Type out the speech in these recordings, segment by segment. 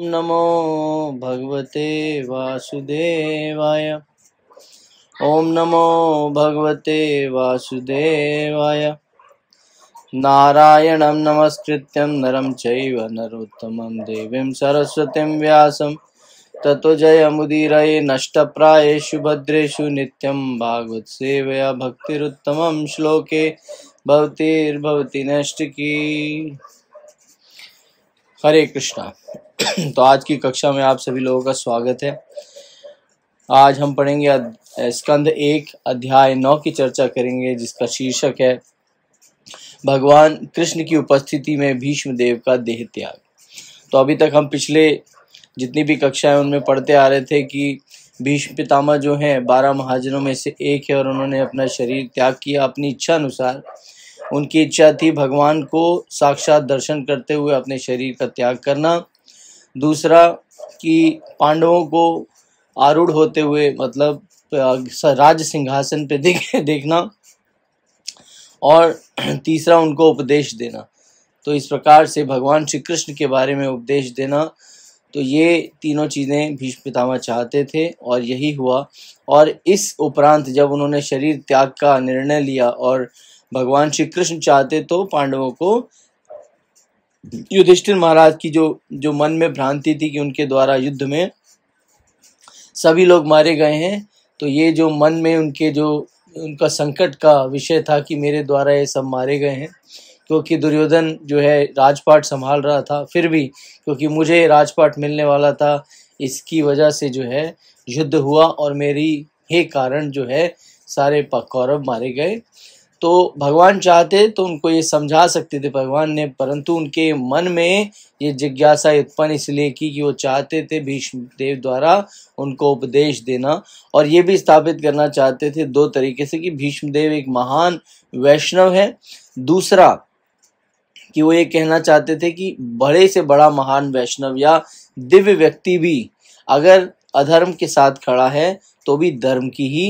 नमो भगवते वासुदेवाय ॐ नमो भगवते वासुदेवाय नारायण नमस्कृत नरम चरोत्तम देवी सरस्वती सरस्वतीं तत्जय ततो जयमुदीरये नष्टप्रायेषु भद्रेषु नित्यं भागवत्सेवया भक्तिरुत्तमं श्लोके भवतीर्भवति नष्टिकी हरे कृष्णा तो आज की कक्षा में आप सभी लोगों का स्वागत है आज हम पढ़ेंगे स्कंद एक अध्याय नौ की चर्चा करेंगे जिसका शीर्षक है भगवान कृष्ण की उपस्थिति में भीष्म देव का देह त्याग तो अभी तक हम पिछले जितनी भी कक्षाएं उनमें पढ़ते आ रहे थे कि भीष्म पितामह जो हैं बारह महाजनों में से एक है और उन्होंने अपना शरीर त्याग किया अपनी इच्छा अनुसार उनकी इच्छा थी भगवान को साक्षात दर्शन करते हुए अपने शरीर का त्याग करना दूसरा कि पांडवों को आरूढ़ होते हुए मतलब राज सिंहासन पे देख देखना और तीसरा उनको उपदेश देना तो इस प्रकार से भगवान श्री कृष्ण के बारे में उपदेश देना तो ये तीनों चीज़ें भीष्म पितामह चाहते थे और यही हुआ और इस उपरांत जब उन्होंने शरीर त्याग का निर्णय लिया और भगवान श्री कृष्ण चाहते तो पांडवों को युधिष्ठिर महाराज की जो जो मन में भ्रांति थी कि उनके द्वारा युद्ध में सभी लोग मारे गए हैं तो ये जो मन में उनके जो उनका संकट का विषय था कि मेरे द्वारा ये सब मारे गए हैं क्योंकि दुर्योधन जो है राजपाट संभाल रहा था फिर भी क्योंकि मुझे राजपाट मिलने वाला था इसकी वजह से जो है युद्ध हुआ और मेरी हे कारण जो है सारे कौरव मारे गए तो भगवान चाहते तो उनको ये समझा सकते थे भगवान ने परंतु उनके मन में ये जिज्ञासा उत्पन्न इसलिए की कि वो चाहते थे भीष्म देव द्वारा उनको उपदेश देना और ये भी स्थापित करना चाहते थे दो तरीके से कि भीष्म देव एक महान वैष्णव है दूसरा कि वो ये कहना चाहते थे कि बड़े से बड़ा महान वैष्णव या दिव्य व्यक्ति भी अगर अधर्म के साथ खड़ा है तो भी धर्म की ही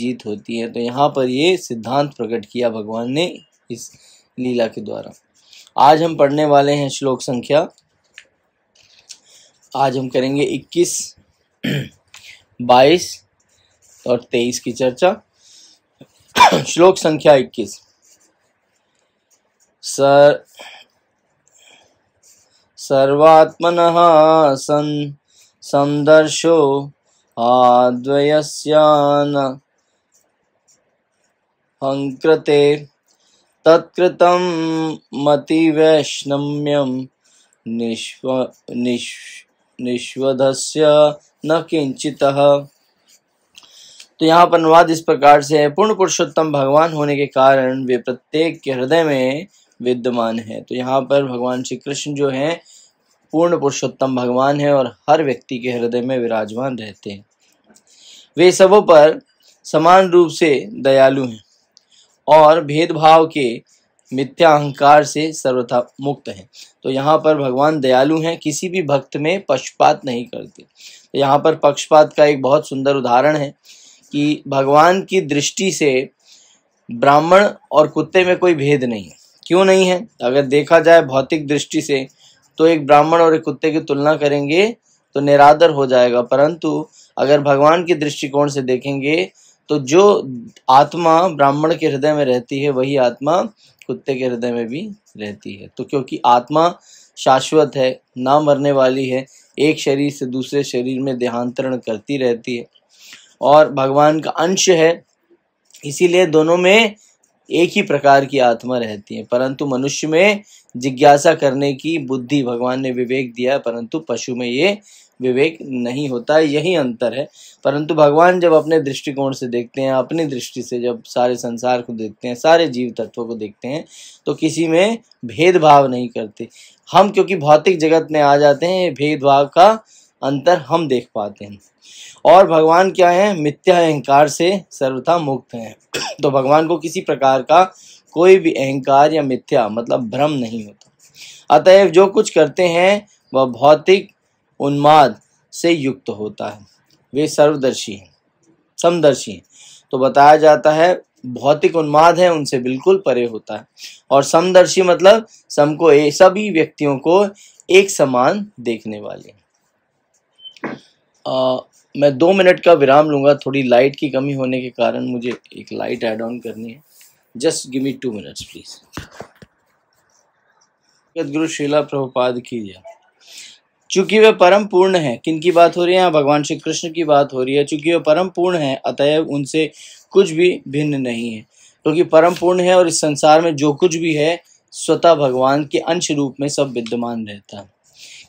जीत होती है तो यहाँ पर ये सिद्धांत प्रकट किया भगवान ने इस लीला के द्वारा आज हम पढ़ने वाले हैं श्लोक संख्या आज हम करेंगे 21, 22 और 23 की चर्चा श्लोक संख्या 21 सर सर्वात्मन सन संदर्शो आद्वयस्यान हङ्कृते तत्कृतं मतिवैष्णम्यं निश्व न किंच तो यहाँ पर अनुवाद इस प्रकार से है पूर्ण पुरुषोत्तम भगवान होने के कारण वे प्रत्येक के हृदय में विद्यमान है तो यहाँ पर भगवान श्री कृष्ण जो हैं पूर्ण पुरुषोत्तम भगवान है और हर व्यक्ति के हृदय में विराजमान रहते हैं वे सबों पर समान रूप से दयालु हैं और भेदभाव के मिथ्या अहंकार से सर्वथा मुक्त हैं तो यहाँ पर भगवान दयालु हैं किसी भी भक्त में पक्षपात नहीं करते तो यहाँ पर पक्षपात का एक बहुत सुंदर उदाहरण है कि भगवान की दृष्टि से ब्राह्मण और कुत्ते में कोई भेद नहीं है क्यों नहीं है अगर देखा जाए भौतिक दृष्टि से तो एक ब्राह्मण और एक कुत्ते की तुलना करेंगे तो निरादर हो जाएगा परंतु अगर भगवान के दृष्टिकोण से देखेंगे तो जो आत्मा ब्राह्मण के हृदय में रहती है वही आत्मा कुत्ते के हृदय में भी रहती है तो क्योंकि आत्मा शाश्वत है ना मरने वाली है एक शरीर से दूसरे शरीर में देहांतरण करती रहती है और भगवान का अंश है इसीलिए दोनों में एक ही प्रकार की आत्मा रहती है परंतु मनुष्य में जिज्ञासा करने की बुद्धि भगवान ने विवेक दिया परंतु पशु में ये विवेक नहीं होता है यही अंतर है परंतु भगवान जब अपने दृष्टिकोण से देखते हैं अपनी दृष्टि से जब सारे संसार को देखते हैं सारे जीव तत्वों को देखते हैं तो किसी में भेदभाव नहीं करते हम क्योंकि भौतिक जगत में आ जाते हैं भेदभाव का अंतर हम देख पाते हैं और भगवान क्या है मिथ्या अहंकार से सर्वथा मुक्त हैं तो भगवान को किसी प्रकार का कोई भी अहंकार या मिथ्या मतलब भ्रम नहीं होता अतएव जो कुछ करते हैं वह भौतिक उन्माद से युक्त होता है वे सर्वदर्शी हैं समदर्शी हैं तो बताया जाता है भौतिक उन्माद है उनसे बिल्कुल परे होता है और समदर्शी मतलब सम को सभी व्यक्तियों को एक समान देखने वाले आ, मैं दो मिनट का विराम लूंगा थोड़ी लाइट की कमी होने के कारण मुझे एक लाइट एड ऑन करनी है just give me two minutes please Guru Srila Prabhupada की जय चूंकि वे परम पूर्ण हैं किन की बात हो रही है हाँ, भगवान श्री कृष्ण की बात हो रही है चूंकि वे परम पूर्ण हैं अतएव उनसे कुछ भी भिन्न नहीं है क्योंकि तो परम पूर्ण है और इस संसार में जो कुछ भी है स्वतः भगवान के अंश रूप में सब विद्यमान रहता है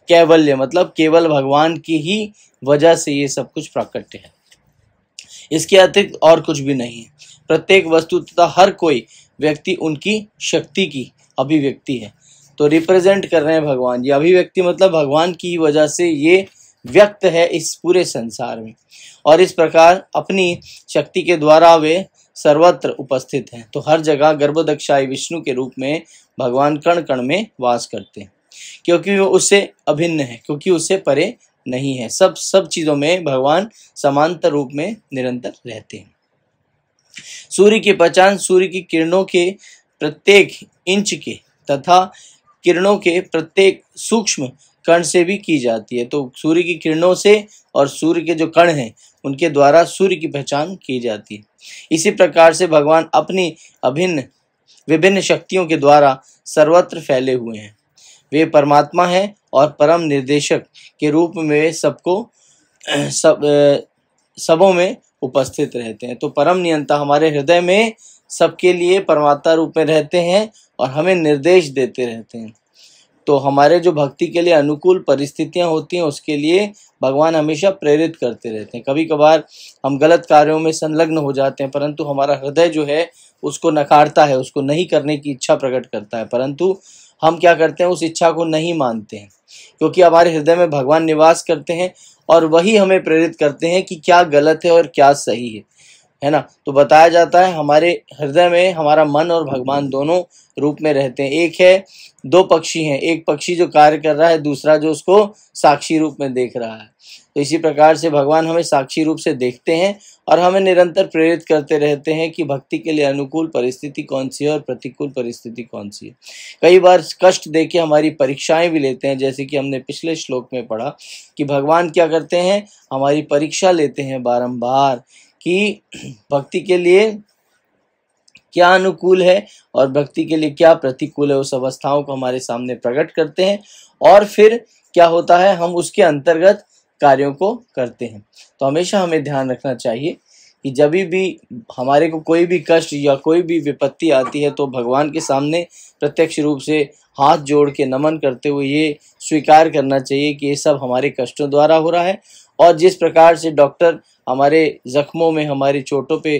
कैवल्य मतलब केवल भगवान की ही वजह से ये सब कुछ प्रकट है इसके अतिरिक्त और कुछ भी नहीं है प्रत्येक वस्तु तथा हर कोई व्यक्ति उनकी शक्ति की अभिव्यक्ति है तो रिप्रेजेंट कर रहे हैं भगवान ये अभिव्यक्ति मतलब भगवान की वजह से ये व्यक्त है इस पूरे संसार में और इस प्रकार अपनी शक्ति के द्वारा वे सर्वत्र उपस्थित हैं तो हर जगह गर्भदक्षाई विष्णु के रूप में भगवान कण कण में वास करते हैं क्योंकि वो उससे अभिन्न है क्योंकि उससे परे नहीं है सब सब चीज़ों में भगवान समांतर रूप में निरंतर रहते हैं सूर्य की पहचान सूर्य की किरणों के प्रत्येक इंच के तथा किरणों के प्रत्येक सूक्ष्म कण से भी की जाती है तो सूर्य की किरणों से और सूर्य के जो कण हैं उनके द्वारा सूर्य की पहचान की जाती है इसी प्रकार से भगवान अपनी अभिन्न विभिन्न शक्तियों के द्वारा सर्वत्र फैले हुए हैं वे परमात्मा हैं और परम निर्देशक के रूप में सबको सब सबों में उपस्थित रहते हैं तो परम नियंता हमारे हृदय में सबके लिए परमात्मा रूप में रहते हैं और हमें निर्देश देते रहते हैं तो हमारे जो भक्ति के लिए अनुकूल परिस्थितियां होती हैं उसके लिए भगवान हमेशा प्रेरित करते रहते हैं कभी कभार हम गलत कार्यों में संलग्न हो जाते हैं परंतु हमारा हृदय जो है उसको नकारता है उसको नहीं करने की इच्छा प्रकट करता है परंतु हम क्या करते हैं उस इच्छा को नहीं मानते हैं क्योंकि हमारे हृदय में भगवान निवास करते हैं और वही हमें प्रेरित करते हैं कि क्या गलत है और क्या सही है है ना तो बताया जाता है हमारे हृदय में हमारा मन और भगवान दोनों रूप में रहते हैं एक है दो पक्षी हैं एक पक्षी जो कार्य कर रहा है दूसरा जो उसको साक्षी रूप में देख रहा है तो इसी प्रकार से भगवान हमें साक्षी रूप से देखते हैं और हमें निरंतर प्रेरित करते रहते हैं कि भक्ति के लिए अनुकूल परिस्थिति कौन सी है और प्रतिकूल परिस्थिति कौन सी है कई बार कष्ट दे के हमारी परीक्षाएं भी लेते हैं जैसे कि हमने पिछले श्लोक में पढ़ा कि भगवान क्या करते हैं हमारी परीक्षा लेते हैं बारम्बार कि भक्ति के लिए क्या अनुकूल है और भक्ति के लिए क्या प्रतिकूल है उस अवस्थाओं को हमारे सामने प्रकट करते हैं और फिर क्या होता है हम उसके अंतर्गत कार्यों को करते हैं तो हमेशा हमें ध्यान रखना चाहिए कि जब भी हमारे को कोई भी कष्ट या कोई भी विपत्ति आती है तो भगवान के सामने प्रत्यक्ष रूप से हाथ जोड़ के नमन करते हुए ये स्वीकार करना चाहिए कि ये सब हमारे कष्टों द्वारा हो रहा है और जिस प्रकार से डॉक्टर हमारे जख्मों में हमारी चोटों पे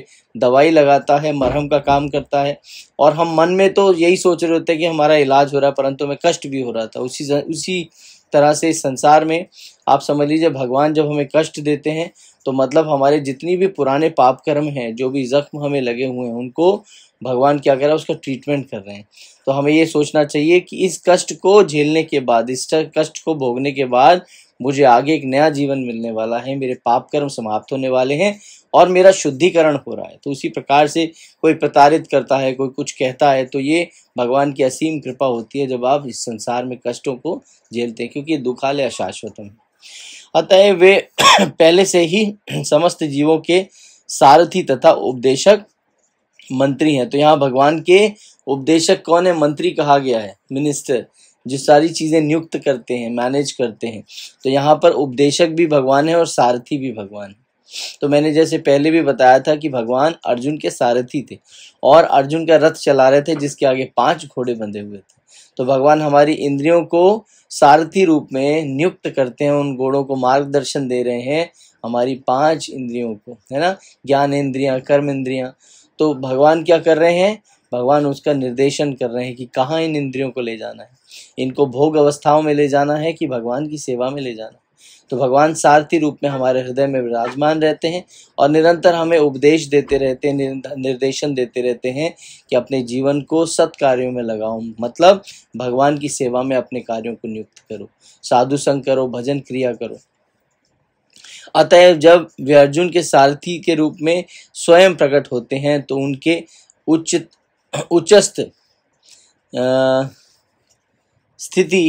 दवाई लगाता है मरहम का काम करता है और हम मन में तो यही सोच रहे होते हैं कि हमारा इलाज हो रहा है परंतु हमें कष्ट भी हो रहा था उसी उसी तरह से इस संसार में आप समझ लीजिए भगवान जब हमें कष्ट देते हैं तो मतलब हमारे जितनी भी पुराने पाप कर्म हैं जो भी जख्म हमें लगे हुए हैं उनको भगवान क्या कर रहा है उसका ट्रीटमेंट कर रहे हैं तो हमें ये सोचना चाहिए कि इस कष्ट को झेलने के बाद इस कष्ट को भोगने के बाद मुझे आगे एक नया जीवन मिलने वाला है मेरे पाप कर्म समाप्त होने वाले हैं और मेरा शुद्धिकरण हो रहा है तो उसी प्रकार से कोई प्रताड़ित करता है कोई कुछ कहता है तो ये भगवान की असीम कृपा होती है जब आप इस संसार में कष्टों को झेलते हैं क्योंकि दुखालय अशाश्वतम है अतः वे पहले से ही समस्त जीवों के सारथी तथा उपदेशक मंत्री हैं तो यहाँ भगवान के उपदेशक कौन है मंत्री कहा गया है मिनिस्टर जो सारी चीजें नियुक्त करते हैं मैनेज करते हैं तो यहाँ पर उपदेशक भी भगवान है और सारथी भी भगवान है तो मैंने जैसे पहले भी बताया था कि भगवान अर्जुन के सारथी थे और अर्जुन का रथ चला रहे थे जिसके आगे पांच घोड़े बंधे हुए थे तो भगवान हमारी इंद्रियों को सारथी रूप में नियुक्त करते हैं उन घोड़ों को मार्गदर्शन दे रहे हैं हमारी पांच इंद्रियों को है ना ज्ञान इंद्रियां कर्म इंद्रियां तो भगवान क्या कर रहे हैं भगवान उसका निर्देशन कर रहे हैं कि कहाँ इन इंद्रियों को ले जाना है इनको भोग अवस्थाओं में ले जाना है कि भगवान की सेवा में ले जाना है तो भगवान सारथी रूप में हमारे हृदय में विराजमान रहते हैं और निरंतर हमें उपदेश देते रहते हैं निर्देशन देते रहते हैं कि अपने जीवन को सत कार्यों में लगाओ मतलब भगवान की सेवा में अपने कार्यों को नियुक्त करो साधु संग करो भजन क्रिया करो अतएव जब वे अर्जुन के सारथी के रूप में स्वयं प्रकट होते हैं तो उनके उचित उच्चस्त अः स्थिति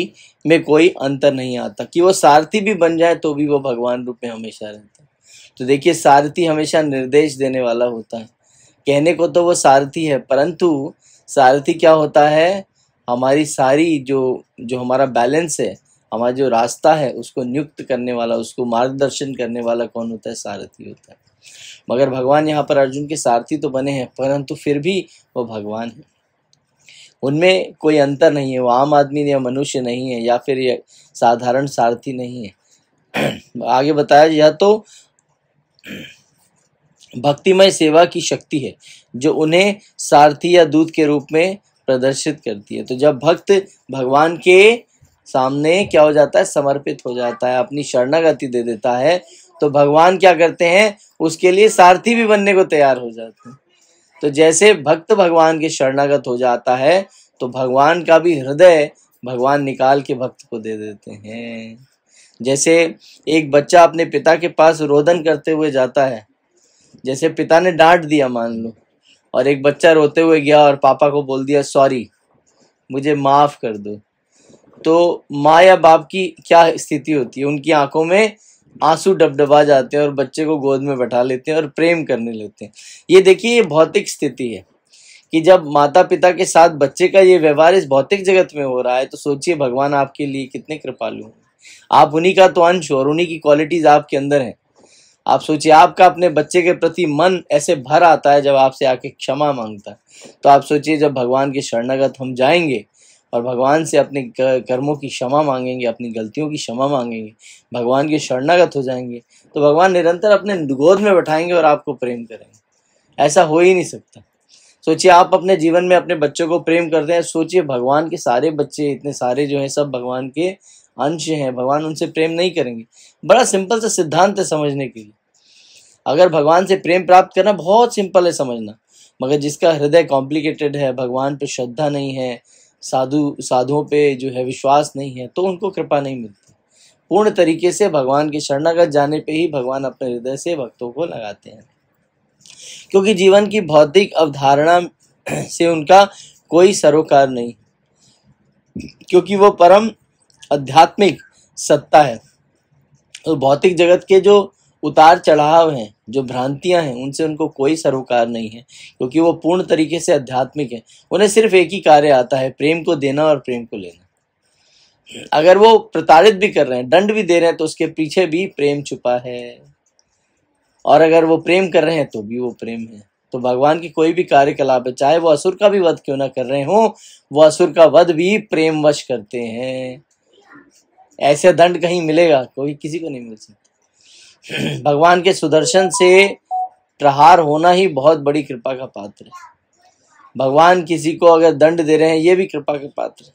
में कोई अंतर नहीं आता कि वो सारथी भी बन जाए तो भी वो भगवान रूप में हमेशा रहता है तो देखिए सारथी हमेशा निर्देश देने वाला होता है कहने को तो वो सारथी है परंतु सारथी क्या होता है हमारी सारी जो जो हमारा बैलेंस है हमारा जो रास्ता है उसको नियुक्त करने वाला उसको मार्गदर्शन करने वाला कौन होता है सारथी होता है मगर भगवान यहाँ पर अर्जुन के सारथी तो बने हैं परंतु फिर भी वो भगवान है उनमें कोई अंतर नहीं है वो आम आदमी या मनुष्य नहीं है या फिर ये साधारण सारथी नहीं है आगे बताया यह तो भक्तिमय सेवा की शक्ति है जो उन्हें सारथी या दूत के रूप में प्रदर्शित करती है तो जब भक्त भगवान के सामने क्या हो जाता है समर्पित हो जाता है अपनी शरणागति दे देता है तो भगवान क्या करते हैं उसके लिए सारथी भी बनने को तैयार हो जाते हैं तो जैसे भक्त भगवान के शरणागत हो जाता है तो भगवान का भी हृदय भगवान निकाल के भक्त को दे देते हैं जैसे एक बच्चा अपने पिता के पास रोदन करते हुए जाता है जैसे पिता ने डांट दिया मान लो और एक बच्चा रोते हुए गया और पापा को बोल दिया सॉरी मुझे माफ़ कर दो तो माँ या बाप की क्या स्थिति होती है उनकी आंखों में आंसू डबडबा जाते हैं और बच्चे को गोद में बैठा लेते हैं और प्रेम करने लगते हैं ये देखिए ये भौतिक स्थिति है कि जब माता पिता के साथ बच्चे का ये व्यवहार इस भौतिक जगत में हो रहा है तो सोचिए भगवान आपके लिए कितने कृपालु हैं आप उन्हीं का तो अंश और उन्हीं की क्वालिटीज आपके अंदर हैं आप सोचिए आपका अपने बच्चे के प्रति मन ऐसे भर आता है जब आपसे आके क्षमा मांगता है तो आप सोचिए जब भगवान के शरणागत हम जाएंगे और भगवान से अपने कर्मों की क्षमा मांगेंगे अपनी गलतियों की क्षमा मांगेंगे भगवान के शरणागत हो जाएंगे तो भगवान निरंतर अपने गोद में बैठाएंगे और आपको प्रेम करेंगे ऐसा हो ही नहीं सकता सोचिए आप अपने जीवन में अपने बच्चों को प्रेम करते हैं सोचिए भगवान के सारे बच्चे इतने सारे जो हैं सब भगवान के अंश हैं भगवान उनसे प्रेम नहीं करेंगे बड़ा सिंपल सा सिद्धांत है समझने के लिए अगर भगवान से प्रेम प्राप्त करना बहुत सिंपल है समझना मगर जिसका हृदय कॉम्प्लिकेटेड है भगवान पर श्रद्धा नहीं है साधु साधुओं पे जो है विश्वास नहीं है तो उनको कृपा नहीं मिलती पूर्ण तरीके से भगवान के शरणागत जाने पे ही भगवान अपने हृदय से भक्तों को लगाते हैं क्योंकि जीवन की भौतिक अवधारणा से उनका कोई सरोकार नहीं क्योंकि वो परम आध्यात्मिक सत्ता है तो भौतिक जगत के जो उतार चढ़ाव हैं जो भ्रांतियां हैं उनसे उनको कोई सरोकार नहीं है क्योंकि वो पूर्ण तरीके से आध्यात्मिक हैं उन्हें सिर्फ एक ही कार्य आता है प्रेम को देना और प्रेम को लेना अगर वो प्रताड़ित भी कर रहे हैं दंड भी दे रहे हैं तो उसके पीछे भी प्रेम छुपा है और अगर वो प्रेम कर रहे हैं तो भी वो प्रेम है तो भगवान की कोई भी कार्यकलाप है चाहे वो असुर का भी वध क्यों ना कर रहे हो वो असुर का वध भी प्रेमवश करते हैं ऐसे दंड कहीं मिलेगा कोई किसी को नहीं मिल सकता भगवान के सुदर्शन से प्रहार होना ही बहुत बड़ी कृपा का पात्र है भगवान किसी को अगर दंड दे रहे हैं ये भी कृपा का पात्र है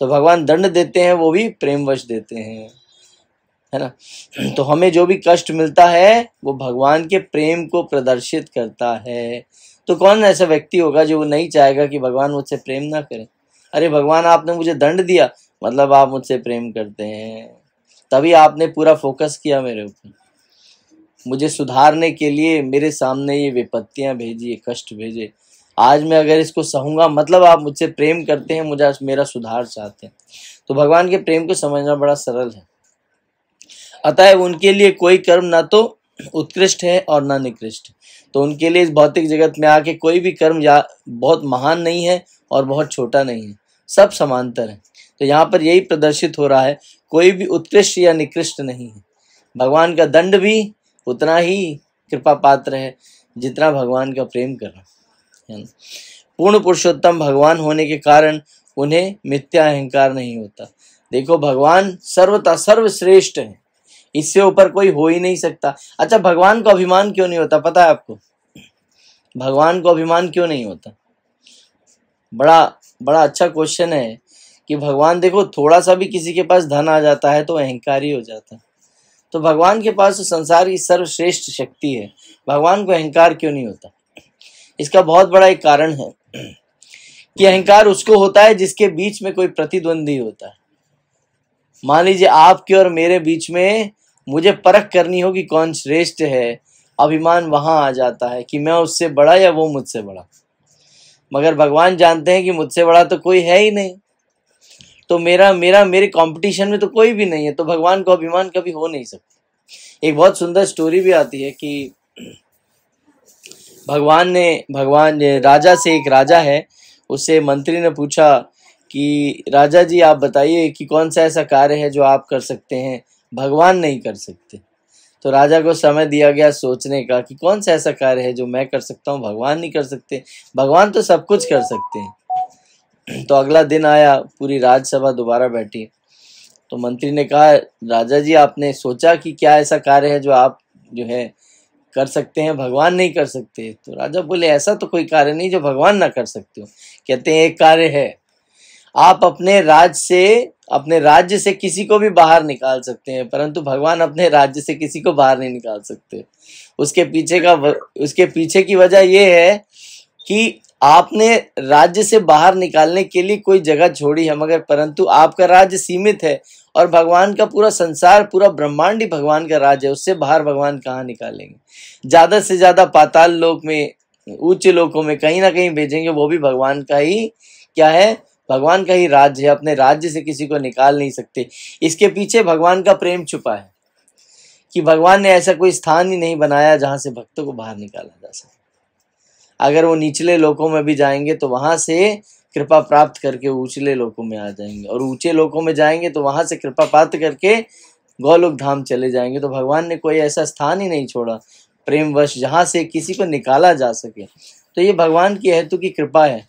तो भगवान दंड देते हैं वो भी प्रेमवश देते हैं है ना तो हमें जो भी कष्ट मिलता है वो भगवान के प्रेम को प्रदर्शित करता है तो कौन ऐसा व्यक्ति होगा जो वो नहीं चाहेगा कि भगवान मुझसे प्रेम ना करें अरे भगवान आपने मुझे दंड दिया मतलब आप मुझसे प्रेम करते हैं तभी आपने पूरा फोकस किया मेरे ऊपर मुझे सुधारने के लिए मेरे सामने ये विपत्तियां भेजी ये कष्ट भेजे आज मैं अगर इसको सहूंगा मतलब आप मुझसे प्रेम करते हैं मुझे मेरा सुधार चाहते हैं तो भगवान के प्रेम को समझना बड़ा सरल है अतः उनके लिए कोई कर्म ना तो उत्कृष्ट है और ना निकृष्ट तो उनके लिए इस भौतिक जगत में आके कोई भी कर्म या बहुत महान नहीं है और बहुत छोटा नहीं है सब समांतर है तो यहाँ पर यही प्रदर्शित हो रहा है कोई भी उत्कृष्ट या निकृष्ट नहीं है भगवान का दंड भी उतना ही कृपा पात्र है जितना भगवान का प्रेम करना है पूर्ण पुरुषोत्तम भगवान होने के कारण उन्हें मिथ्या अहंकार नहीं होता देखो भगवान सर्वता सर्वश्रेष्ठ है इससे ऊपर कोई हो ही नहीं सकता अच्छा भगवान को अभिमान क्यों नहीं होता पता है आपको भगवान को अभिमान क्यों नहीं होता बड़ा बड़ा अच्छा क्वेश्चन है कि भगवान देखो थोड़ा सा भी किसी के पास धन आ जाता है तो अहंकारी हो जाता है तो भगवान के पास तो संसार की सर्वश्रेष्ठ शक्ति है भगवान को अहंकार क्यों नहीं होता इसका बहुत बड़ा एक कारण है कि अहंकार उसको होता है जिसके बीच में कोई प्रतिद्वंदी होता है मान लीजिए आपके और मेरे बीच में मुझे परख करनी हो कि कौन श्रेष्ठ है अभिमान वहां आ जाता है कि मैं उससे बड़ा या वो मुझसे बड़ा मगर भगवान जानते हैं कि मुझसे बड़ा तो कोई है ही नहीं तो मेरा मेरा मेरे कंपटीशन में तो कोई भी नहीं है तो भगवान को अभिमान कभी हो नहीं सकता एक बहुत सुंदर स्टोरी भी आती है कि भगवान ने भगवान ने राजा से एक राजा है उससे मंत्री ने पूछा कि राजा जी आप बताइए कि कौन सा ऐसा कार्य है जो आप कर सकते हैं भगवान नहीं कर सकते तो राजा को समय दिया गया सोचने का कि कौन सा ऐसा कार्य है जो मैं कर सकता हूँ भगवान नहीं कर सकते भगवान तो सब कुछ कर सकते हैं तो अगला दिन आया पूरी राज्यसभा दोबारा बैठी तो मंत्री ने कहा राजा जी आपने सोचा कि क्या ऐसा कार्य है जो आप जो है कर सकते हैं भगवान नहीं कर सकते तो राजा बोले ऐसा तो कोई कार्य नहीं जो भगवान ना कर सकते हो कहते हैं एक कार्य है आप अपने राज्य से अपने राज्य से किसी को भी बाहर निकाल सकते हैं परंतु भगवान अपने राज्य से किसी को बाहर नहीं निकाल सकते उसके पीछे का उसके पीछे की वजह यह है कि आपने राज्य से बाहर निकालने के लिए कोई जगह छोड़ी है मगर परंतु आपका राज्य सीमित है और भगवान का पूरा संसार पूरा ब्रह्मांड ही भगवान का राज्य है उससे बाहर भगवान कहाँ निकालेंगे ज़्यादा से ज़्यादा पाताल लोक में ऊंचे लोकों में कहीं ना कहीं भेजेंगे वो भी भगवान का ही क्या है भगवान का ही राज्य है अपने राज्य से किसी को निकाल नहीं सकते इसके पीछे भगवान का प्रेम छुपा है कि भगवान ने ऐसा कोई स्थान ही नहीं बनाया जहाँ से भक्तों को बाहर निकाला जा सके अगर वो निचले लोकों में भी जाएंगे तो वहां से कृपा प्राप्त करके ऊंचले लोकों में आ जाएंगे और ऊंचे लोकों में जाएंगे तो वहां से कृपा प्राप्त करके गौलोक धाम चले जाएंगे तो भगवान ने कोई ऐसा स्थान ही नहीं छोड़ा प्रेमवश जहाँ से किसी को निकाला जा सके तो ये भगवान की हेतु की कृपा है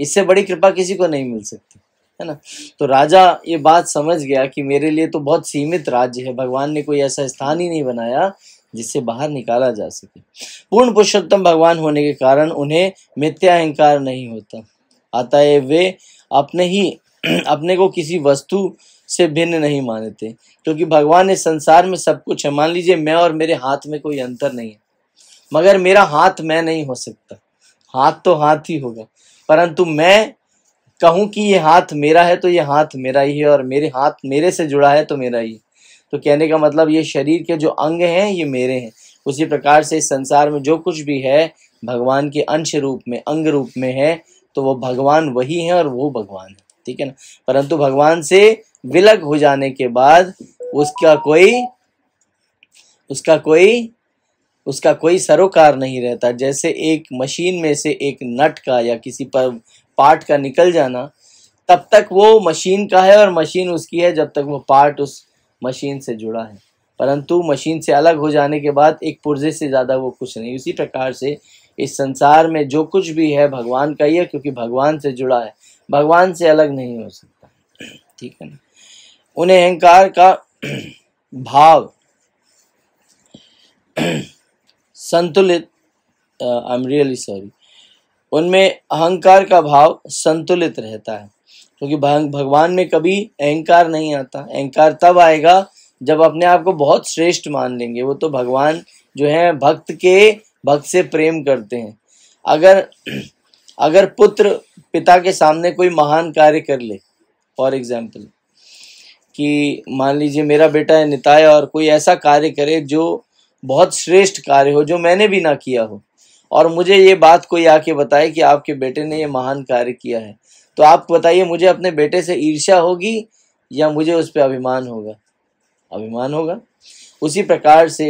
इससे बड़ी कृपा किसी को नहीं मिल सकती है ना तो राजा ये बात समझ गया कि मेरे लिए तो बहुत सीमित राज्य है भगवान ने कोई ऐसा स्थान ही नहीं बनाया जिससे बाहर निकाला जा सके पूर्ण पुरुषोत्तम भगवान होने के कारण उन्हें मिथ्या अहंकार नहीं होता आता है वे अपने ही अपने को किसी वस्तु से भिन्न नहीं मानते क्योंकि भगवान ने संसार में सब कुछ है मान लीजिए मैं और मेरे हाथ में कोई अंतर नहीं है मगर मेरा हाथ मैं नहीं हो सकता हाथ तो हाथ ही होगा परंतु मैं कहूँ कि ये हाथ मेरा है तो ये हाथ मेरा ही है और मेरे हाथ मेरे से जुड़ा है तो मेरा ही है तो कहने का मतलब ये शरीर के जो अंग हैं ये मेरे हैं उसी प्रकार से इस संसार में जो कुछ भी है भगवान के अंश रूप में अंग रूप में है तो वो भगवान वही है और वो भगवान है ठीक है ना परंतु भगवान से विलग हो जाने के बाद उसका कोई उसका कोई उसका कोई सरोकार नहीं रहता जैसे एक मशीन में से एक नट का या किसी पर पार्ट का निकल जाना तब तक वो मशीन का है और मशीन उसकी है जब तक वो पार्ट उस मशीन से जुड़ा है परंतु मशीन से अलग हो जाने के बाद एक पुर्जे से ज़्यादा वो कुछ नहीं उसी प्रकार से इस संसार में जो कुछ भी है भगवान का ही है क्योंकि भगवान से जुड़ा है भगवान से अलग नहीं हो सकता ठीक है ना उन्हें अहंकार का भाव संतुलित आई एम रियली सॉरी उनमें अहंकार का भाव संतुलित रहता है क्योंकि भगवान में कभी अहंकार नहीं आता अहंकार तब आएगा जब अपने आप को बहुत श्रेष्ठ मान लेंगे वो तो भगवान जो है भक्त के भक्त से प्रेम करते हैं अगर अगर पुत्र पिता के सामने कोई महान कार्य कर ले फॉर एग्जाम्पल कि मान लीजिए मेरा बेटा है निताय और कोई ऐसा कार्य करे जो बहुत श्रेष्ठ कार्य हो जो मैंने भी ना किया हो और मुझे ये बात कोई आके बताए कि आपके बेटे ने ये महान कार्य किया है तो आप बताइए मुझे अपने बेटे से ईर्ष्या होगी या मुझे उस पर अभिमान होगा अभिमान होगा उसी प्रकार से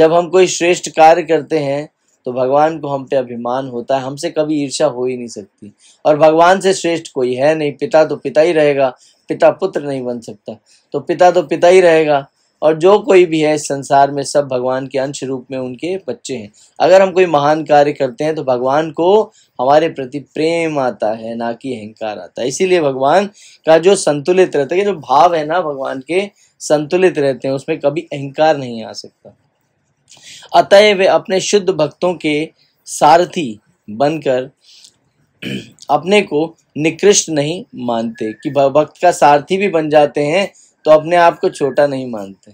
जब हम कोई श्रेष्ठ कार्य करते हैं तो भगवान को हम पे अभिमान होता है हमसे कभी ईर्ष्या हो ही नहीं सकती और भगवान से श्रेष्ठ कोई है नहीं पिता तो पिता ही रहेगा पिता पुत्र नहीं बन सकता तो पिता तो पिता ही रहेगा और जो कोई भी है इस संसार में सब भगवान के अंश रूप में उनके बच्चे हैं अगर हम कोई महान कार्य करते हैं तो भगवान को हमारे प्रति प्रेम आता है ना कि अहंकार आता है इसीलिए भगवान का जो संतुलित रहता है जो भाव है ना भगवान के संतुलित रहते हैं उसमें कभी अहंकार नहीं आ सकता अतए वे अपने शुद्ध भक्तों के सारथी बनकर अपने को निकृष्ट नहीं मानते कि भक्त का सारथी भी बन जाते हैं तो अपने आप को छोटा नहीं मानते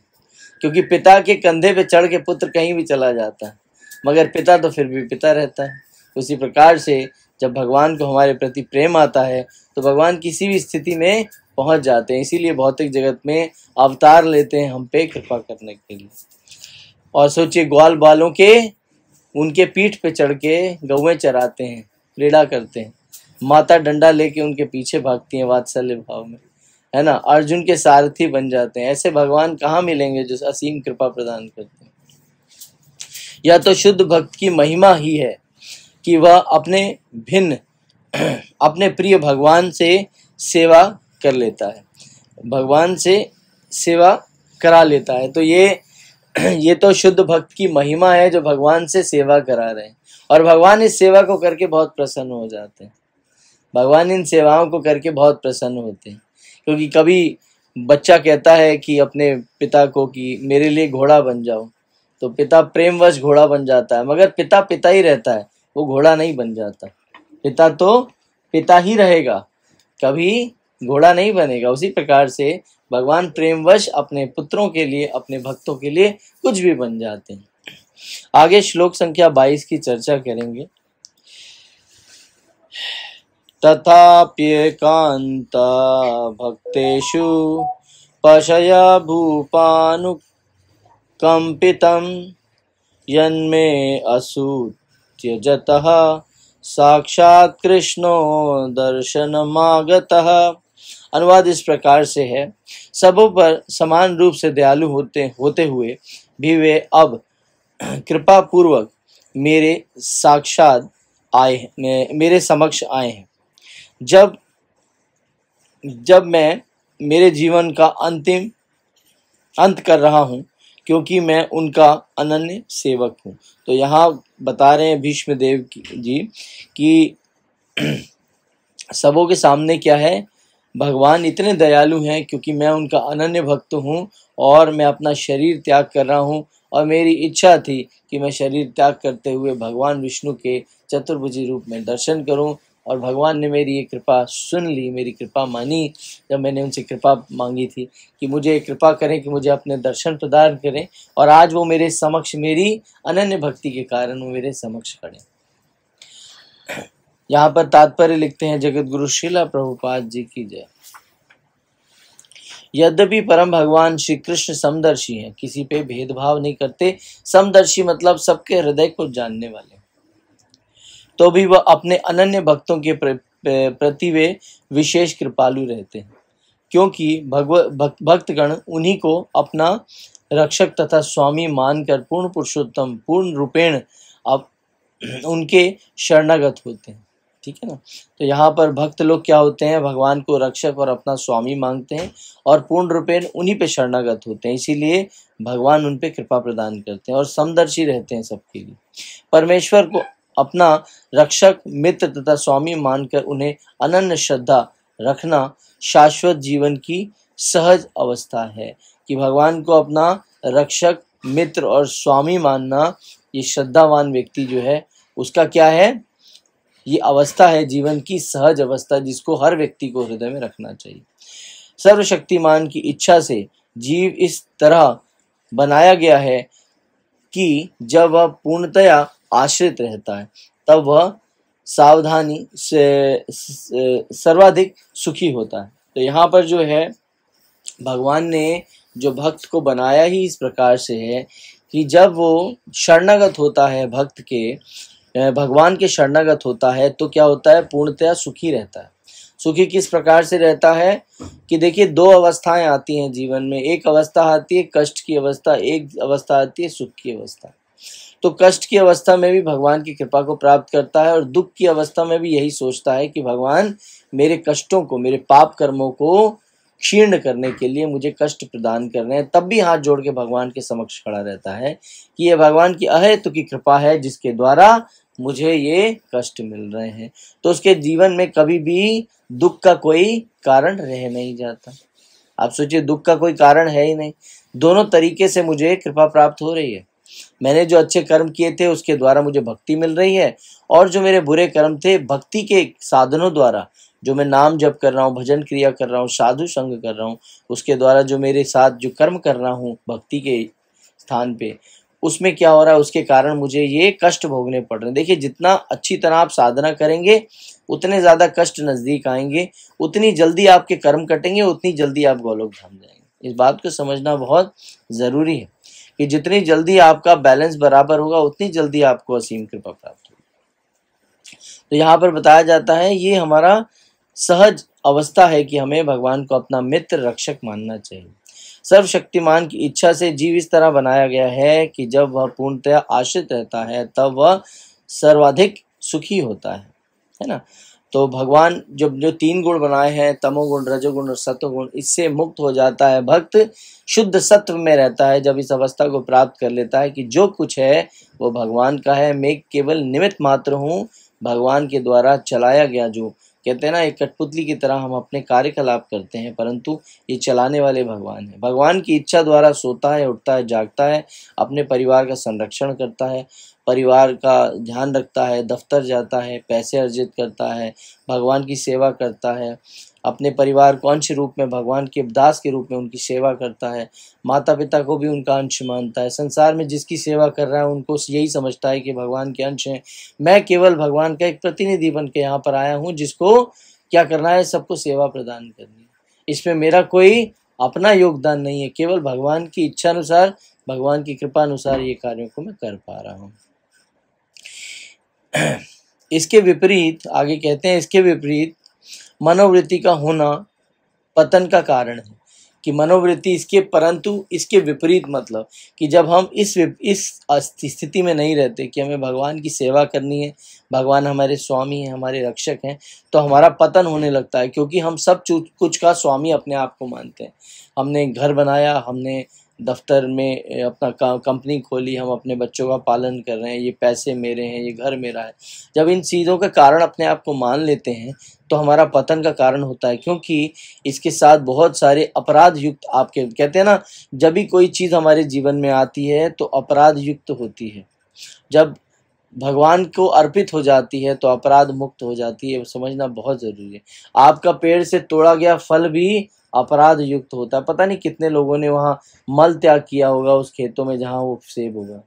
क्योंकि पिता के कंधे पे चढ़ के पुत्र कहीं भी चला जाता है मगर पिता तो फिर भी पिता रहता है उसी प्रकार से जब भगवान को हमारे प्रति प्रेम आता है तो भगवान किसी भी स्थिति में पहुंच जाते हैं इसीलिए भौतिक जगत में अवतार लेते हैं हम पे कृपा करने के लिए और सोचिए ग्वाल बालों के उनके पीठ पे चढ़ के गौएं चराते हैं क्रीड़ा करते हैं माता डंडा लेके उनके पीछे भागती हैं वात्सल्य भाव में है ना अर्जुन के सारथी बन जाते हैं ऐसे भगवान कहाँ मिलेंगे जो असीम कृपा प्रदान करते हैं या तो शुद्ध भक्त की महिमा ही है कि वह अपने भिन्न अपने प्रिय भगवान से सेवा कर लेता है भगवान से सेवा करा लेता है तो ये ये तो शुद्ध भक्त की महिमा है जो भगवान से सेवा करा रहे हैं और भगवान इस सेवा को करके बहुत प्रसन्न हो जाते हैं भगवान इन सेवाओं को करके बहुत प्रसन्न होते हैं क्योंकि कभी बच्चा कहता है कि अपने पिता को कि मेरे लिए घोड़ा बन जाओ तो पिता प्रेमवश घोड़ा बन जाता है मगर पिता पिता ही रहता है वो घोड़ा नहीं बन जाता पिता तो पिता ही रहेगा कभी घोड़ा नहीं बनेगा उसी प्रकार से भगवान प्रेमवश अपने पुत्रों के लिए अपने भक्तों के लिए कुछ भी बन जाते हैं आगे श्लोक संख्या 22 की चर्चा करेंगे तथाप्येकान्ता भक्तेषु पशया भूपानुकम्पितं यन्मे असूत्यजतः साक्षात कृष्णो दर्शनमागतः अनुवाद इस प्रकार से है सबों पर समान रूप से दयालु होते होते हुए भी वे अब कृपा पूर्वक मेरे साक्षात आए मेरे समक्ष आए हैं जब जब मैं मेरे जीवन का अंतिम अंत कर रहा हूँ क्योंकि मैं उनका अनन्य सेवक हूँ तो यहाँ बता रहे हैं भीष्म देव जी कि सबों के सामने क्या है भगवान इतने दयालु हैं क्योंकि मैं उनका अनन्य भक्त हूँ और मैं अपना शरीर त्याग कर रहा हूँ और मेरी इच्छा थी कि मैं शरीर त्याग करते हुए भगवान विष्णु के चतुर्भुजी रूप में दर्शन करूं और भगवान ने मेरी ये कृपा सुन ली मेरी कृपा मानी जब मैंने उनसे कृपा मांगी थी कि मुझे कृपा करें कि मुझे अपने दर्शन प्रदान करें और आज वो मेरे समक्ष मेरी अनन्य भक्ति के कारण वो मेरे समक्ष खड़े यहाँ पर तात्पर्य लिखते हैं जगत गुरु शिला प्रभुपाद जी की जय यद्यपि परम भगवान श्री कृष्ण समदर्शी हैं किसी पे भेदभाव नहीं करते समदर्शी मतलब सबके हृदय को जानने वाले तो भी वह अपने अनन्य भक्तों के प्रति वे विशेष कृपालु रहते हैं क्योंकि भगव भक्तगण उन्हीं को अपना रक्षक तथा स्वामी मानकर पूर्ण पुरुषोत्तम पूर्ण रूपेण अब उनके शरणागत होते हैं ठीक है ना तो यहाँ पर भक्त लोग क्या होते हैं भगवान को रक्षक और अपना स्वामी मांगते हैं और पूर्ण रूपेण उन्हीं पे शरणागत होते हैं इसीलिए भगवान उन पे कृपा प्रदान करते हैं और समदर्शी रहते हैं सबके लिए परमेश्वर को अपना रक्षक मित्र तथा स्वामी मानकर उन्हें अनन्य श्रद्धा रखना शाश्वत जीवन की सहज अवस्था है कि भगवान को अपना रक्षक मित्र और स्वामी मानना ये श्रद्धावान व्यक्ति जो है उसका क्या है ये अवस्था है जीवन की सहज अवस्था जिसको हर व्यक्ति को हृदय में रखना चाहिए सर्वशक्तिमान की इच्छा से जीव इस तरह बनाया गया है कि जब वह पूर्णतया आश्रित रहता है तब वह सावधानी से सर्वाधिक सुखी होता है तो यहाँ पर जो है भगवान ने जो भक्त को बनाया ही इस प्रकार से है कि जब वो शरणागत होता है भक्त के भगवान के शरणागत होता है तो क्या होता है पूर्णतया सुखी रहता है सुखी किस प्रकार से रहता है कि देखिए दो अवस्थाएं आती हैं जीवन में एक अवस्था आती है कष्ट की अवस्था एक अवस्था आती है सुख की अवस्था तो कष्ट की अवस्था में भी भगवान की कृपा को प्राप्त करता है और दुख की अवस्था में भी यही सोचता है कि भगवान मेरे कष्टों को मेरे पाप कर्मों को क्षीर्ण करने के लिए मुझे कष्ट प्रदान कर रहे हैं तब भी हाथ जोड़ के भगवान के समक्ष खड़ा रहता है कि यह भगवान की अहेतु की कृपा है जिसके द्वारा मुझे ये कष्ट मिल रहे हैं तो उसके जीवन में कभी भी दुख का कोई कारण रह नहीं जाता आप सोचिए दुख का कोई कारण है ही नहीं दोनों तरीके से मुझे कृपा प्राप्त हो रही है मैंने जो अच्छे कर्म किए थे उसके द्वारा मुझे भक्ति मिल रही है और जो मेरे बुरे कर्म थे भक्ति के साधनों द्वारा जो मैं नाम जप कर रहा हूँ भजन क्रिया कर रहा हूँ साधु संग कर रहा हूँ उसके द्वारा जो मेरे साथ जो कर्म कर रहा हूँ भक्ति के स्थान पे उसमें क्या हो रहा है उसके कारण मुझे ये कष्ट भोगने पड़ रहे हैं देखिए जितना अच्छी तरह आप साधना करेंगे उतने ज़्यादा कष्ट नज़दीक आएंगे उतनी जल्दी आपके कर्म कटेंगे उतनी जल्दी आप गौलोक धाम जाएंगे इस बात को समझना बहुत ज़रूरी है कि जितनी जल्दी आपका बैलेंस बराबर होगा उतनी जल्दी आपको असीम कृपा प्राप्त होगी तो यहाँ पर बताया जाता है ये हमारा सहज अवस्था है कि हमें भगवान को अपना मित्र रक्षक मानना चाहिए सर्वशक्तिमान की इच्छा से जीव इस तरह बनाया गया है कि जब वह पूर्णतया आश्रित रहता है तब वह सर्वाधिक सुखी होता है है ना तो भगवान जब जो तीन गुण बनाए हैं तमोगुण रजोगुण और सत्वगुण इससे मुक्त हो जाता है भक्त शुद्ध सत्व में रहता है जब इस अवस्था को प्राप्त कर लेता है कि जो कुछ है वो भगवान का है मैं केवल निमित्त मात्र हूँ भगवान के द्वारा चलाया गया जो कहते हैं ना एक कठपुतली की तरह हम अपने कार्यकलाप करते हैं परंतु ये चलाने वाले भगवान हैं भगवान की इच्छा द्वारा सोता है उठता है जागता है अपने परिवार का संरक्षण करता है परिवार का ध्यान रखता है दफ्तर जाता है पैसे अर्जित करता है भगवान की सेवा करता है अपने परिवार को अंश रूप में भगवान के दास के रूप में उनकी सेवा करता है माता पिता को भी उनका अंश मानता है संसार में जिसकी सेवा कर रहा है उनको यही समझता है कि भगवान के अंश हैं मैं केवल भगवान का एक प्रतिनिधि बन के यहाँ पर आया हूँ जिसको क्या करना है सबको सेवा प्रदान करनी है इसमें मेरा कोई अपना योगदान नहीं है केवल भगवान की इच्छा अनुसार भगवान की कृपा अनुसार ये कार्यों को मैं कर पा रहा हूँ इसके विपरीत आगे कहते हैं इसके विपरीत मनोवृत्ति का होना पतन का कारण है कि मनोवृत्ति इसके परंतु इसके विपरीत मतलब कि जब हम इस इस स्थिति में नहीं रहते कि हमें भगवान की सेवा करनी है भगवान हमारे स्वामी हैं हमारे रक्षक हैं तो हमारा पतन होने लगता है क्योंकि हम सब कुछ का स्वामी अपने आप को मानते हैं हमने घर बनाया हमने दफ्तर में अपना कंपनी खोली हम अपने बच्चों का पालन कर रहे हैं ये पैसे मेरे हैं ये घर मेरा है जब इन चीज़ों का कारण अपने आप को मान लेते हैं तो हमारा पतन का कारण होता है क्योंकि इसके साथ बहुत सारे अपराध युक्त आपके कहते हैं ना जब भी कोई चीज़ हमारे जीवन में आती है तो अपराध युक्त होती है जब भगवान को अर्पित हो जाती है तो अपराध मुक्त हो जाती है समझना बहुत ज़रूरी है आपका पेड़ से तोड़ा गया फल भी अपराध युक्त होता है पता नहीं कितने लोगों ने वहाँ मल त्याग किया होगा उस खेतों में जहाँ वो सेब होगा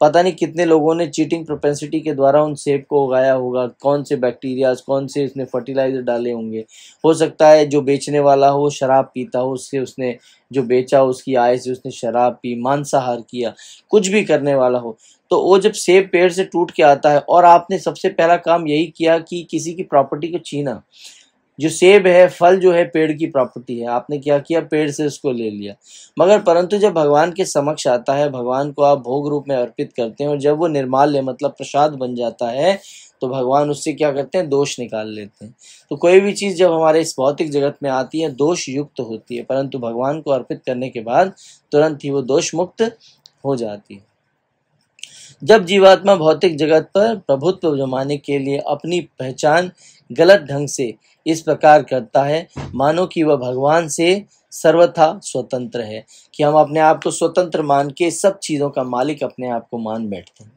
पता नहीं कितने लोगों ने चीटिंग प्रोपेंसिटी के द्वारा उन सेब को उगाया होगा कौन से बैक्टीरियाज कौन से उसने फर्टिलाइजर डाले होंगे हो सकता है जो बेचने वाला हो शराब पीता हो उससे उसने जो बेचा उसकी आय से उसने शराब पी मांसाहार किया कुछ भी करने वाला हो तो वो जब सेब पेड़ से टूट के आता है और आपने सबसे पहला काम यही किया कि किसी की प्रॉपर्टी को छीना जो सेब है फल जो है पेड़ की प्रॉपर्टी है आपने क्या किया पेड़ से उसको ले लिया मगर परंतु जब भगवान के समक्ष आता है भगवान को आप भोग रूप में अर्पित करते हैं और जब वो है मतलब प्रसाद बन जाता है तो भगवान उससे क्या करते हैं दोष निकाल लेते हैं तो कोई भी चीज़ जब हमारे इस भौतिक जगत में आती है दोष युक्त होती है परंतु भगवान को अर्पित करने के बाद तुरंत ही वो दोष मुक्त हो जाती है जब जीवात्मा भौतिक जगत पर प्रभुत्व जमाने के लिए अपनी पहचान गलत ढंग से इस प्रकार करता है मानो कि वह भगवान से सर्वथा स्वतंत्र है कि हम अपने आप को स्वतंत्र मान के सब चीज़ों का मालिक अपने आप को मान बैठते हैं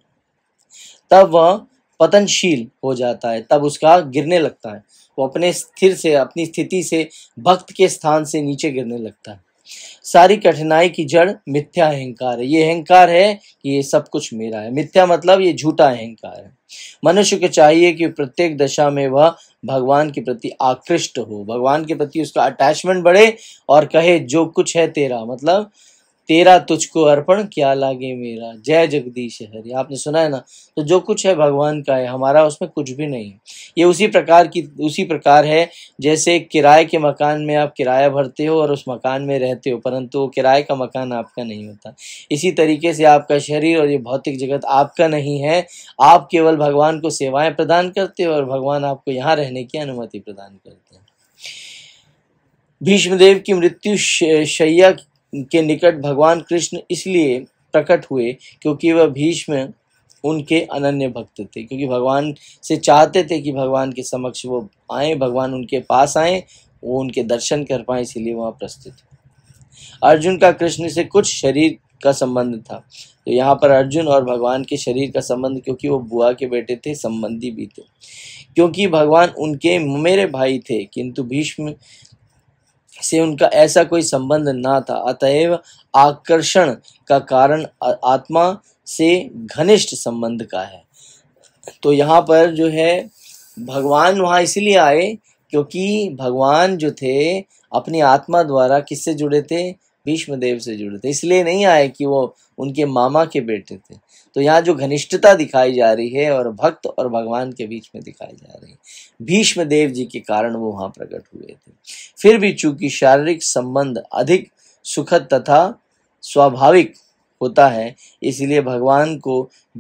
तब वह पतनशील हो जाता है तब उसका गिरने लगता है वो अपने स्थिर से अपनी स्थिति से भक्त के स्थान से नीचे गिरने लगता है सारी कठिनाई की जड़ मिथ्या अहंकार है ये अहंकार है कि ये सब कुछ मेरा है मिथ्या मतलब ये झूठा अहंकार है मनुष्य को चाहिए कि प्रत्येक दशा में वह भगवान के प्रति आकृष्ट हो भगवान के प्रति उसका अटैचमेंट बढ़े और कहे जो कुछ है तेरा मतलब तेरा तुझको अर्पण क्या लागे मेरा जय जगदीश हरि आपने सुना है ना तो जो कुछ है भगवान का है हमारा उसमें कुछ भी नहीं है ये उसी प्रकार की उसी प्रकार है जैसे किराए के मकान में आप किराया भरते हो और उस मकान में रहते हो परंतु वो किराए का मकान आपका नहीं होता इसी तरीके से आपका शरीर और ये भौतिक जगत आपका नहीं है आप केवल भगवान को सेवाएं प्रदान करते हो और भगवान आपको यहाँ रहने की अनुमति प्रदान करते हैं भीष्मदेव की मृत्यु शैया के निकट भगवान कृष्ण इसलिए प्रकट हुए क्योंकि वह भीष्म उनके अनन्य भक्त थे क्योंकि भगवान से चाहते थे कि भगवान के समक्ष वो आए भगवान उनके पास आए वो उनके दर्शन कर पाए इसीलिए वहाँ प्रस्तुत अर्जुन का कृष्ण से कुछ शरीर का संबंध था तो यहाँ पर अर्जुन और भगवान के शरीर का संबंध क्योंकि वो बुआ के बेटे थे संबंधी भी थे क्योंकि भगवान उनके मेरे भाई थे किंतु भीष्म से उनका ऐसा कोई संबंध ना था अतएव आकर्षण का कारण आत्मा से घनिष्ठ संबंध का है तो यहाँ पर जो है भगवान वहाँ इसलिए आए क्योंकि भगवान जो थे अपनी आत्मा द्वारा किससे जुड़े थे भीष्म देव से जुड़े थे इसलिए नहीं आए कि वो उनके मामा के बेटे थे तो यहाँ जो घनिष्ठता दिखाई जा रही है और भक्त और भगवान के बीच में दिखाई जा रही है भीष्म देव जी के कारण वो वहाँ प्रकट हुए थे फिर भी चूंकि शारीरिक संबंध अधिक सुखद तथा स्वाभाविक होता है इसलिए भगवान को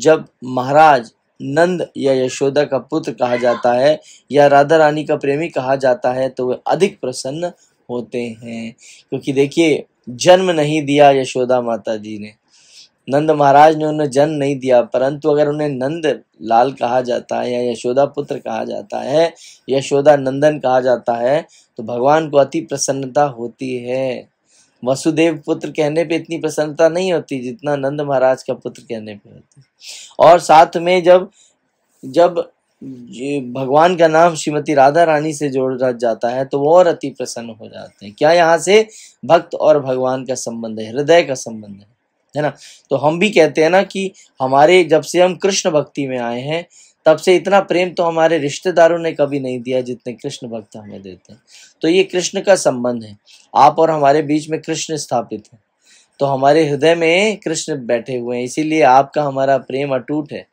जब महाराज नंद या यशोदा का पुत्र कहा जाता है या राधा रानी का प्रेमी कहा जाता है तो वे अधिक प्रसन्न होते हैं क्योंकि देखिए जन्म नहीं दिया यशोदा माता जी ने नंद महाराज ने उन्हें जन्म नहीं दिया परंतु अगर उन्हें नंद लाल कहा जाता है या यशोदा पुत्र कहा जाता है यशोदा नंदन कहा जाता है तो भगवान को अति प्रसन्नता होती है वसुदेव पुत्र कहने पे इतनी प्रसन्नता नहीं होती जितना नंद महाराज का पुत्र कहने पे होती और साथ में जब जब भगवान का नाम श्रीमती राधा रानी से जोड़ जाता है तो वो और अति प्रसन्न हो जाते हैं क्या यहाँ से भक्त और भगवान का संबंध है हृदय का संबंध है है ना तो हम भी कहते हैं ना कि हमारे जब से हम कृष्ण भक्ति में आए हैं तब से इतना प्रेम तो हमारे रिश्तेदारों ने कभी नहीं दिया जितने कृष्ण भक्त हमें देते हैं तो ये कृष्ण का संबंध है आप और हमारे बीच में कृष्ण स्थापित है तो हमारे हृदय में कृष्ण बैठे हुए हैं इसीलिए आपका हमारा प्रेम अटूट है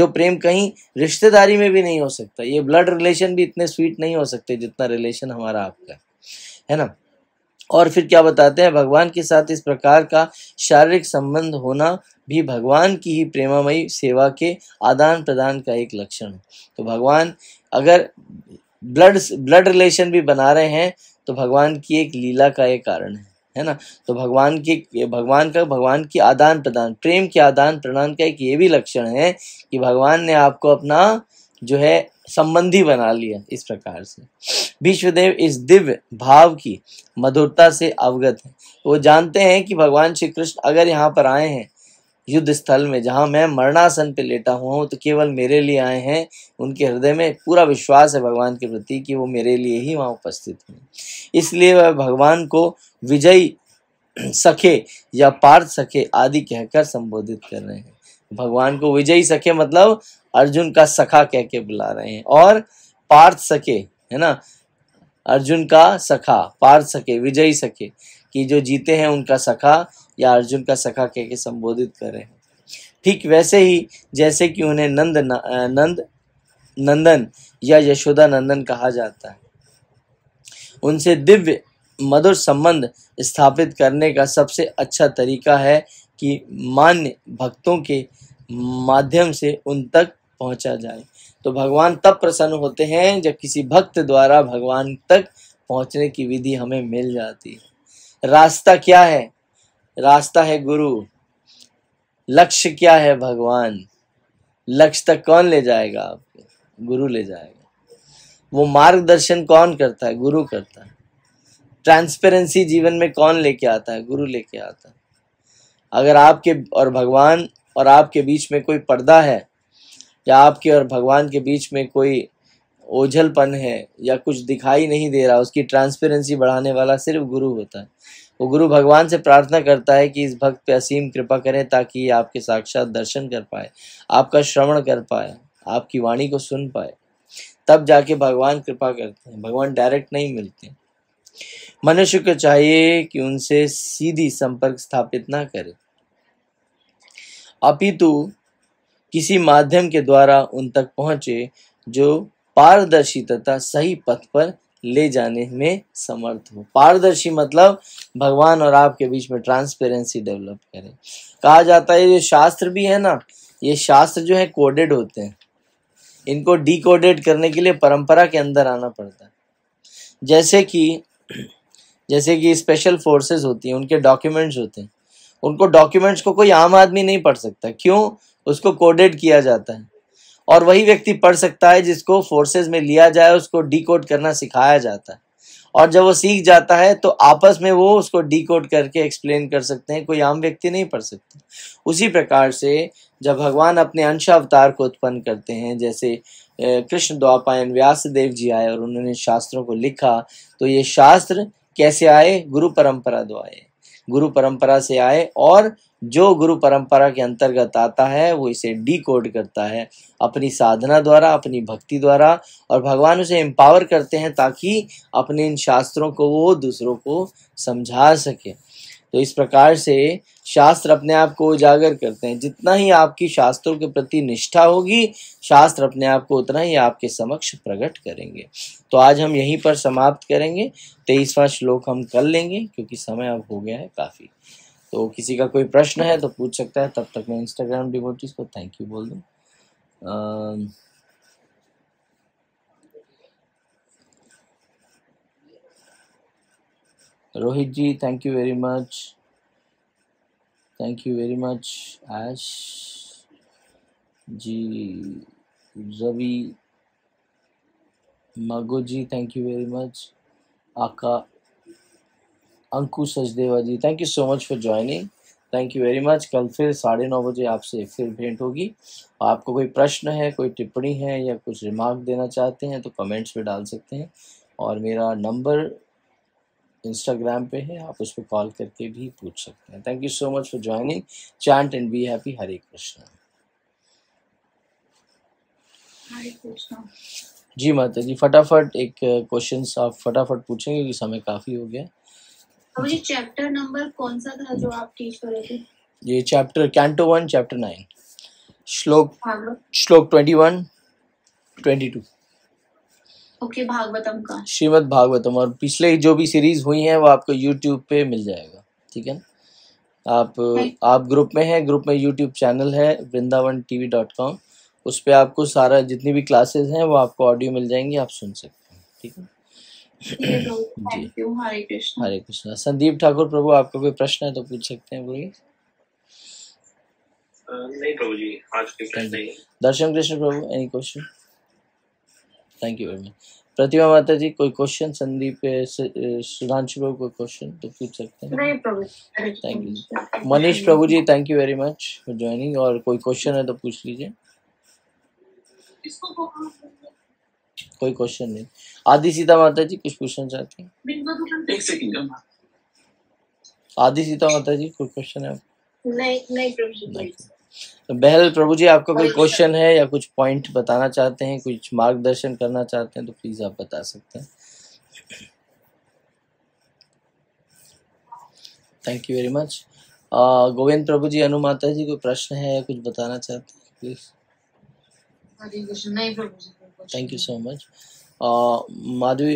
जो प्रेम कहीं रिश्तेदारी में भी नहीं हो सकता ये ब्लड रिलेशन भी इतने स्वीट नहीं हो सकते जितना रिलेशन हमारा आपका है ना और फिर क्या बताते हैं भगवान के साथ इस प्रकार का शारीरिक संबंध होना भी भगवान की ही प्रेमामयी सेवा के आदान प्रदान का एक लक्षण है तो भगवान अगर ब्लड ब्लड रिलेशन भी बना रहे हैं तो भगवान की एक लीला का एक कारण है है ना तो भगवान के भगवान का भगवान की आदान प्रदान प्रेम के आदान प्रदान का एक ये भी लक्षण है कि भगवान ने आपको अपना जो है संबंधी बना लिया इस प्रकार से विश्वदेव इस दिव्य भाव की मधुरता से अवगत है वो जानते हैं कि भगवान श्री कृष्ण अगर यहाँ पर आए हैं युद्ध स्थल में जहाँ मैं मरणासन पे लेटा हुआ हूँ तो केवल मेरे लिए आए हैं उनके हृदय में पूरा विश्वास है भगवान के प्रति कि वो मेरे लिए ही वहाँ उपस्थित हैं इसलिए वह भगवान को विजयी सखे या पार्थ सखे आदि कहकर संबोधित कर रहे हैं भगवान को विजयी सखे मतलब अर्जुन का सखा कह के बुला रहे हैं और पार्थ सखे है ना अर्जुन का सखा पार्थ सके विजयी सखे कि जो जीते हैं उनका सखा या अर्जुन का सखा कह के संबोधित कर रहे हैं ठीक वैसे ही जैसे कि उन्हें नंद नंद नंदन या यशोदा नंदन कहा जाता है उनसे दिव्य मधुर संबंध स्थापित करने का सबसे अच्छा तरीका है कि मान्य भक्तों के माध्यम से उन तक पहुंचा जाए तो भगवान तब प्रसन्न होते हैं जब किसी भक्त द्वारा भगवान तक पहुंचने की विधि हमें मिल जाती है रास्ता क्या है रास्ता है गुरु लक्ष्य क्या है भगवान लक्ष्य तक कौन ले जाएगा आपको गुरु ले जाएगा वो मार्गदर्शन कौन करता है गुरु करता है ट्रांसपेरेंसी जीवन में कौन लेके आता है गुरु लेके आता है अगर आपके और भगवान और आपके बीच में कोई पर्दा है या आपके और भगवान के बीच में कोई ओझलपन है या कुछ दिखाई नहीं दे रहा उसकी ट्रांसपेरेंसी बढ़ाने वाला सिर्फ गुरु होता है वो गुरु भगवान से प्रार्थना करता है कि इस भक्त पे असीम कृपा करें ताकि ये आपके साक्षात दर्शन कर पाए आपका श्रवण कर पाए आपकी वाणी को सुन पाए तब जाके भगवान कृपा करते हैं भगवान डायरेक्ट नहीं मिलते मनुष्य को चाहिए कि उनसे सीधी संपर्क स्थापित ना करे अपितु किसी माध्यम के द्वारा उन तक पहुंचे जो पारदर्शी तथा सही पथ पर ले जाने में समर्थ हो पारदर्शी मतलब भगवान और आपके बीच में ट्रांसपेरेंसी डेवलप करें कहा जाता है ये शास्त्र भी है ना ये शास्त्र जो है कोडेड होते हैं इनको डिकोडेड करने के लिए परंपरा के अंदर आना पड़ता है जैसे कि जैसे कि स्पेशल फोर्सेस होती हैं उनके डॉक्यूमेंट्स होते हैं उनको डॉक्यूमेंट्स को कोई आम आदमी नहीं पढ़ सकता क्यों उसको कोडेड किया जाता है और वही व्यक्ति पढ़ सकता है जिसको फोर्सेज में लिया जाए उसको डीकोड करना सिखाया जाता है और जब वो सीख जाता है तो आपस में वो उसको डीकोड करके एक्सप्लेन कर सकते हैं कोई आम व्यक्ति नहीं पढ़ सकता उसी प्रकार से जब भगवान अपने अंश अवतार को उत्पन्न करते हैं जैसे कृष्ण द्वापायन व्यासदेव जी आए और उन्होंने शास्त्रों को लिखा तो ये शास्त्र कैसे आए गुरु परंपरा द्वारा आए गुरु परंपरा से आए और जो गुरु परंपरा के अंतर्गत आता है वो इसे डी करता है अपनी साधना द्वारा अपनी भक्ति द्वारा और भगवान उसे एम्पावर करते हैं ताकि अपने इन शास्त्रों को वो दूसरों को समझा सके तो इस प्रकार से शास्त्र अपने आप को उजागर करते हैं जितना ही आपकी शास्त्रों के प्रति निष्ठा होगी शास्त्र अपने आप को उतना ही आपके समक्ष प्रकट करेंगे तो आज हम यहीं पर समाप्त करेंगे तेईसवां श्लोक हम कर लेंगे क्योंकि समय अब हो गया है काफ़ी तो किसी का कोई प्रश्न है तो पूछ सकता है तब तक मैं इंस्टाग्राम डिवोटीज को थैंक यू बोल दूँ Rohit ji thank you very much thank you very much Aash ji Ravi Mago ji thank you very much आका Anku Sachdeva ji thank you so much for joining thank you very much कल फिर साढ़े नौ बजे आपसे फिर भेंट होगी आपको कोई प्रश्न है कोई टिप्पणी है या कुछ रिमार्क देना चाहते हैं तो कमेंट्स में डाल सकते हैं और मेरा नंबर इंस्टाग्राम पे है आप उस पर कॉल करके भी पूछ सकते हैं thank you so much for joining chant and be happy Hare Krishna ji माता जी फटाफट एक क्वेश्चन आप फटाफट पूछेंगे क्योंकि समय काफी हो गया मुझे चैप्टर नंबर कौन सा था जो आप टीच कर रहे थे ये chapter canto one chapter nine श्लोक हाँ, श्लोक twenty one twenty two okay Bhagavatam का श्रीमद भागवतम और पिछले जो भी सीरीज हुई हैं वो आपको यूट्यूब पे मिल जाएगा ठीक है आप है? आप ग्रुप में हैं ग्रुप में यूट्यूब चैनल है Vrindavan T V dot com उस पर आपको सारा जितनी भी क्लासेस हैं वो आपको ऑडियो मिल जाएंगी आप सुन सकते हैं ठीक है तो जी हरे कृष्ण हरे कृष्ण संदीप ठाकुर प्रभु आपको कोई प्रश्न है तो पूछ सकते हैं बोलिए नहीं प्रभु जी आज के दर्शन Krishna Prabhu any question thank you very much Pratima माता जी कोई क्वेश्चन संदीप सुधांशु प्रभु कोई क्वेश्चन तो पूछ सकते हैं thank you Manish Prabhu ji thank you very much for joining और कोई क्वेश्चन है तो पूछ लीजिए कोई क्वेश्चन नहीं आदि सीता माता जी कुछ पूछना चाहते हैं तो आदि सीता माता जी कोई क्वेश्चन है नहीं नहीं प्रभु जी तो प्रभु जी आपका कोई क्वेश्चन है या कुछ पॉइंट बताना चाहते हैं कुछ मार्गदर्शन करना चाहते हैं तो प्लीज़ आप बता सकते हैं thank you very much Govind Prabhu ji अनुमाता जी कोई प्रश्न है या कुछ बताना चाहते हैं please thank you so much Madhavi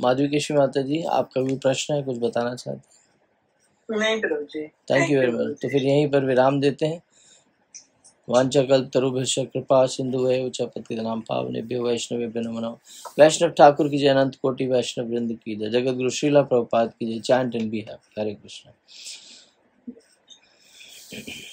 Madhavi Keshavi माता जी आपका भी प्रश्न है कुछ बताना चाहते हैं थैंक यू वेरी मच तो फिर यहीं पर विराम देते हैं तरुभ कृपा सिंधु है नाम पतिनाम पावनेभ्यो वैष्णवेभ्य नम वैष्णव ठाकुर की जय अनंत कोटि वैष्णव वृंद की जय जगत गुरु श्रीला प्रभुपाद की जय chant and be happy Hare Krishna